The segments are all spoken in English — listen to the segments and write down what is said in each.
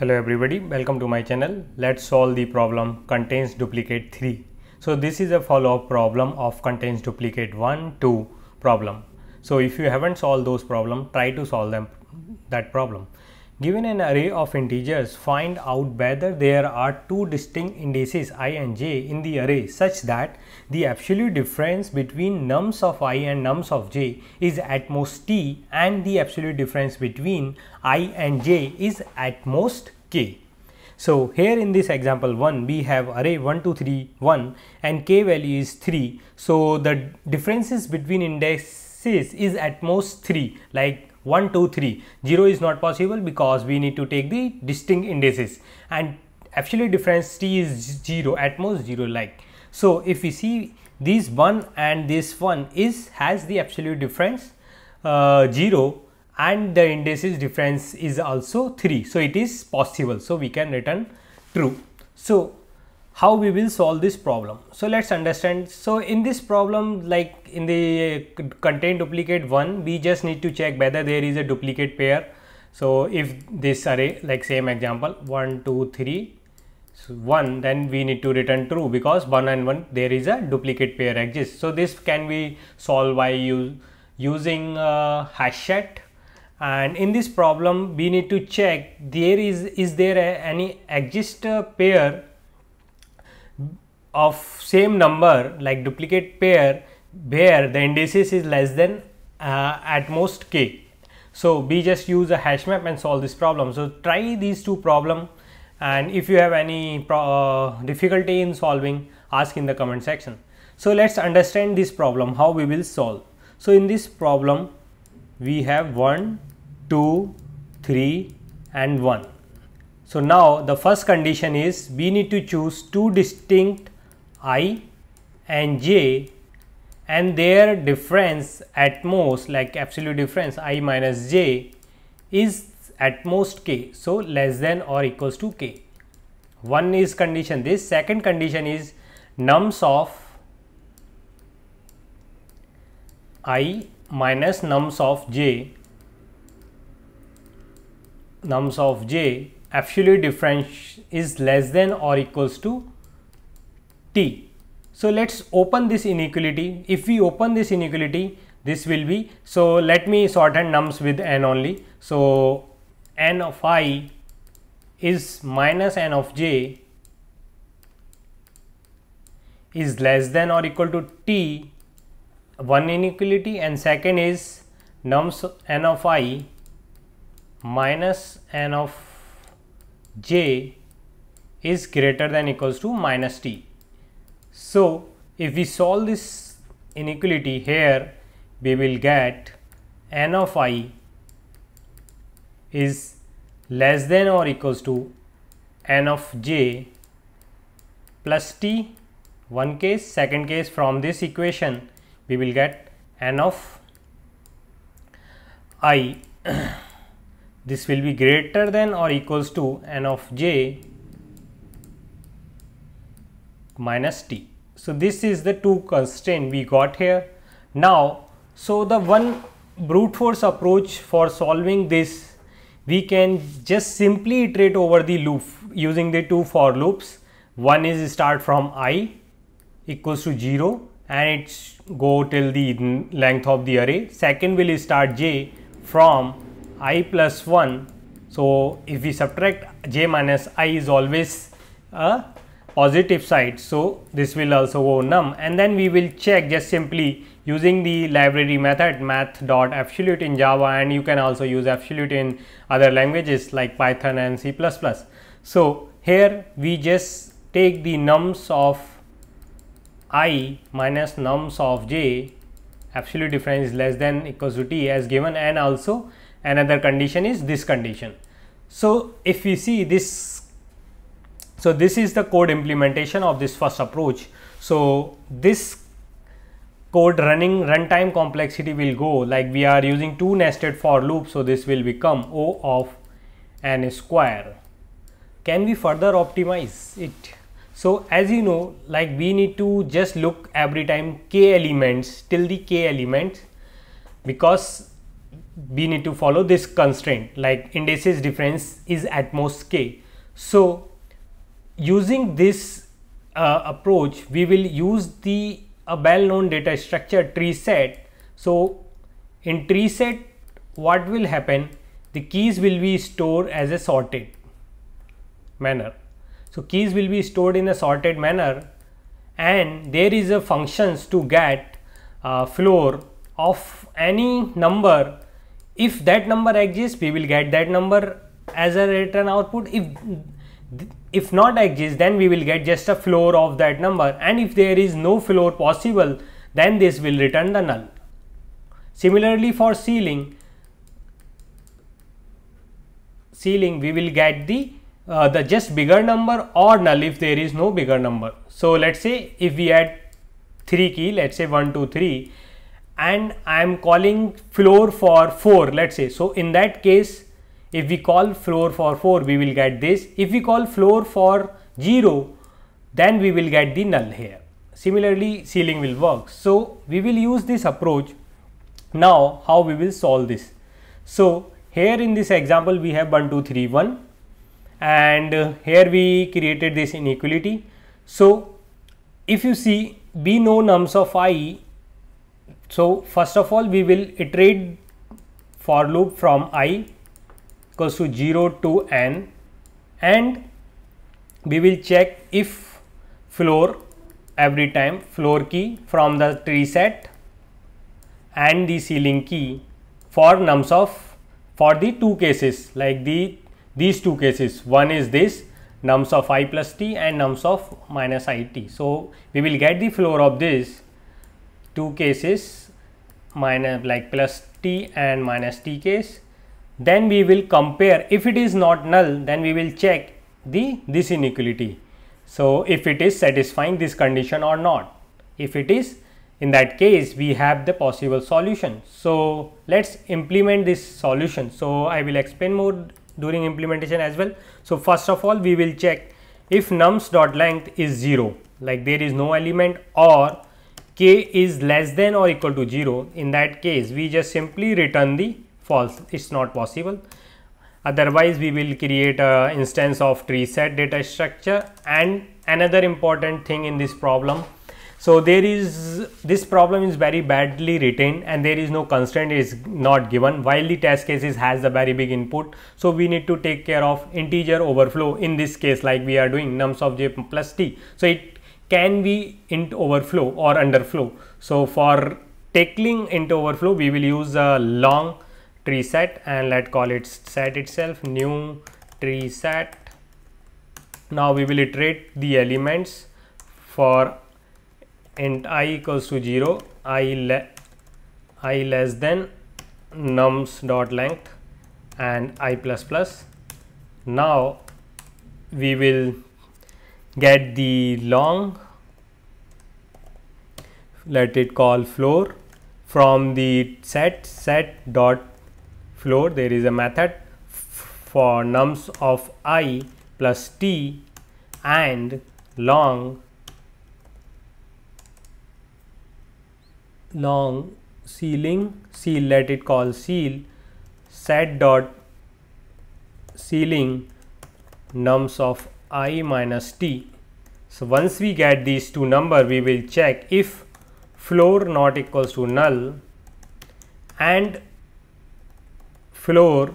Hello everybody, welcome to my channel. Let's solve the problem contains duplicate 3. So this is a follow-up problem of contains duplicate 1, 2 problem. So if you haven't solved those problems, try to solve them that problem. Given an array of integers, find out whether there are two distinct indices i and j in the array such that the absolute difference between nums of i and nums of j is at most t and the absolute difference between i and j is at most k. So here in this example 1 we have array 1 2 3 1 and k value is 3. So the differences between indices is at most 3 like 1, 2, 3. 0 is not possible because we need to take the distinct indices and absolute difference t is 0 at most 0 like. So, if we see this 1 and this 1 is has the absolute difference uh, 0 and the indices difference is also 3. So, it is possible. So, we can return true. So, how we will solve this problem. So let's understand. So in this problem like in the contain duplicate 1 we just need to check whether there is a duplicate pair. So if this array like same example 1 2 3 so 1 then we need to return true because 1 and 1 there is a duplicate pair exists. So this can be solved by using uh, set. and in this problem we need to check there is is there a, any exist uh, pair of same number like duplicate pair where the indices is less than uh, at most k. So, we just use a hash map and solve this problem. So, try these two problem and if you have any uh, difficulty in solving ask in the comment section. So, let us understand this problem how we will solve. So, in this problem we have 1, 2, 3 and 1. So, now the first condition is we need to choose two distinct i and j and their difference at most like absolute difference i minus j is at most k. So, less than or equals to k. One is condition this second condition is nums of i minus nums of j nums of j absolute difference is less than or equals to t. So let's open this inequality. If we open this inequality, this will be, so let me shorten nums with n only. So n of i is minus n of j is less than or equal to t one inequality and second is nums n of i minus n of j is greater than equals to minus t. So, if we solve this inequality here, we will get n of i is less than or equals to n of j plus t one case second case from this equation we will get n of i this will be greater than or equals to n of j minus t. So this is the two constraint we got here. Now, so the one brute force approach for solving this, we can just simply iterate over the loop using the two for loops. One is start from i equals to 0 and it go till the length of the array. Second will start j from i plus 1. So if we subtract j minus i is always a positive side so this will also go num and then we will check just simply using the library method math dot absolute in java and you can also use absolute in other languages like python and c++ so here we just take the nums of i minus nums of j absolute difference is less than equals to t as given and also another condition is this condition so if we see this so this is the code implementation of this first approach. So this code running runtime complexity will go like we are using two nested for loops. So this will become O of n square. Can we further optimize it? So as you know, like we need to just look every time k elements till the k element because we need to follow this constraint like indices difference is at most k. So using this uh, approach, we will use the a well-known data structure tree set. So in tree set, what will happen? The keys will be stored as a sorted manner. So keys will be stored in a sorted manner and there is a functions to get uh, floor of any number. If that number exists, we will get that number as a return output. If if not exists then we will get just a floor of that number and if there is no floor possible then this will return the null. Similarly for ceiling, ceiling we will get the uh, the just bigger number or null if there is no bigger number. So let's say if we add 3 key let's say 1 2 3 and I am calling floor for 4 let's say so in that case if we call floor for 4, we will get this. If we call floor for 0, then we will get the null here. Similarly, ceiling will work. So, we will use this approach. Now, how we will solve this? So, here in this example, we have 1, 2, 3, 1 and uh, here we created this inequality. So, if you see we know nums of i. So, first of all we will iterate for loop from i equals to 0 to n and we will check if floor every time floor key from the tree set and the ceiling key for nums of for the two cases like the these two cases one is this nums of i plus t and nums of minus i t. So, we will get the floor of this two cases minus like plus t and minus t case then we will compare if it is not null then we will check the this inequality so if it is satisfying this condition or not if it is in that case we have the possible solution so let's implement this solution so i will explain more during implementation as well so first of all we will check if nums dot length is 0 like there is no element or k is less than or equal to 0 in that case we just simply return the false it's not possible otherwise we will create a instance of tree set data structure and another important thing in this problem so there is this problem is very badly written and there is no constraint is not given while the test cases has a very big input. So we need to take care of integer overflow in this case like we are doing nums of j plus t. So it can be int overflow or underflow. So for tackling int overflow we will use a long tree set and let's call it set itself new tree set now we will iterate the elements for int i equals to 0 i le i less than nums dot length and i plus plus now we will get the long let it call floor from the set set dot floor there is a method for nums of i plus t and long long ceiling seal let it call seal set dot ceiling nums of i minus t. So, once we get these two number we will check if floor not equals to null and floor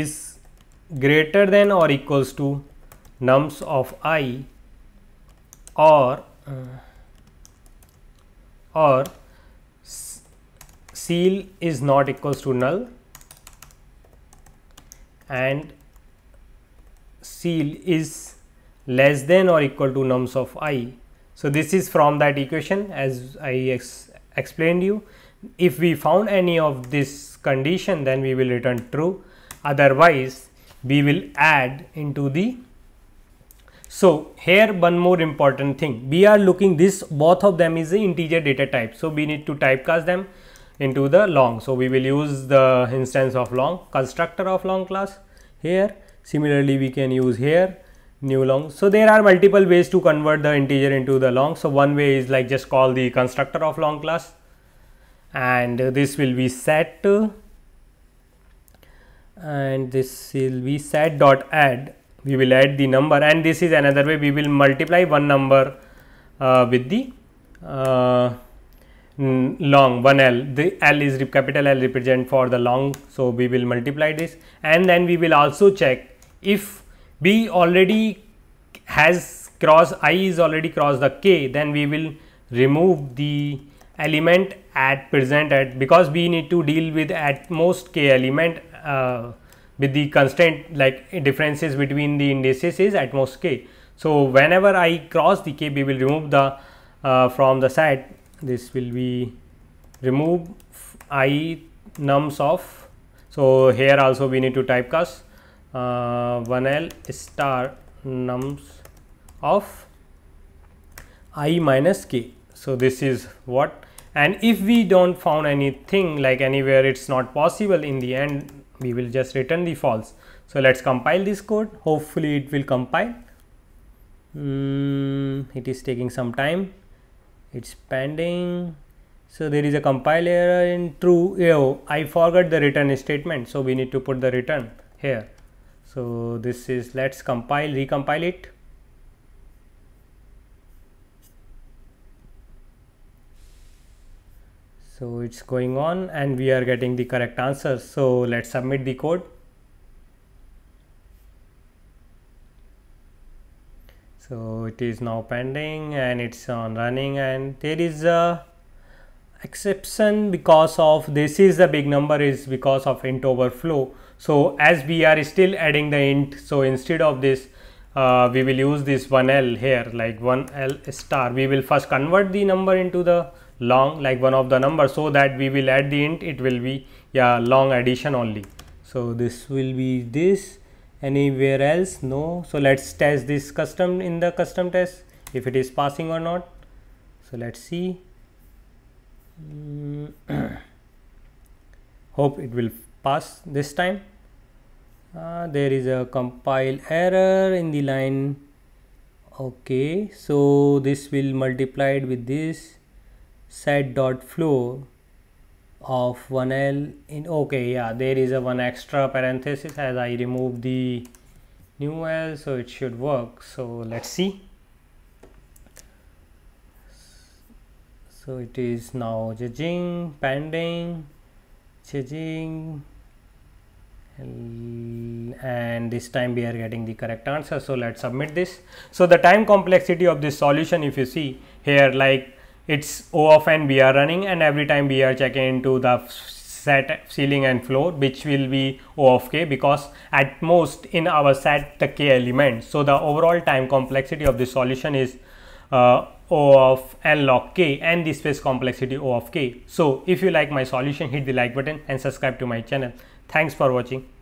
is greater than or equals to nums of i or uh, or seal is not equals to null and seal is less than or equal to nums of i. So, this is from that equation as I ex explained you. If we found any of this condition then we will return true otherwise we will add into the so here one more important thing we are looking this both of them is the integer data type so we need to typecast them into the long so we will use the instance of long constructor of long class here similarly we can use here new long so there are multiple ways to convert the integer into the long so one way is like just call the constructor of long class and this will be set and this will be set dot add we will add the number and this is another way we will multiply one number uh, with the uh, long 1L, the L is capital L represent for the long. So, we will multiply this and then we will also check if B already has cross I is already cross the K then we will remove the element at present at because we need to deal with at most k element uh, with the constraint like differences between the indices is at most k. So whenever I cross the k we will remove the uh, from the set this will be remove i nums of so here also we need to typecast uh, 1l star nums of i minus k. So this is what and if we don't found anything like anywhere it's not possible in the end we will just return the false so let's compile this code hopefully it will compile mm, it is taking some time it's pending so there is a compile error in true oh i forgot the return statement so we need to put the return here so this is let's compile recompile it So it's going on and we are getting the correct answer. So let's submit the code. So it is now pending and it's on running and there is a exception because of this is the big number is because of int overflow. So as we are still adding the int, so instead of this uh, we will use this 1L here like 1L star. We will first convert the number into the long like one of the number so that we will add the int it will be yeah long addition only so this will be this anywhere else no so let's test this custom in the custom test if it is passing or not so let's see hope it will pass this time uh, there is a compile error in the line okay so this will multiplied with this set dot flow of 1l in okay yeah there is a one extra parenthesis as i remove the new l so it should work so let's see so it is now judging pending judging and this time we are getting the correct answer so let's submit this so the time complexity of this solution if you see here like it's O of n we are running and every time we are checking into the set ceiling and floor which will be O of k because at most in our set the k element. So the overall time complexity of the solution is uh, O of n log k and the space complexity O of k. So if you like my solution hit the like button and subscribe to my channel. Thanks for watching.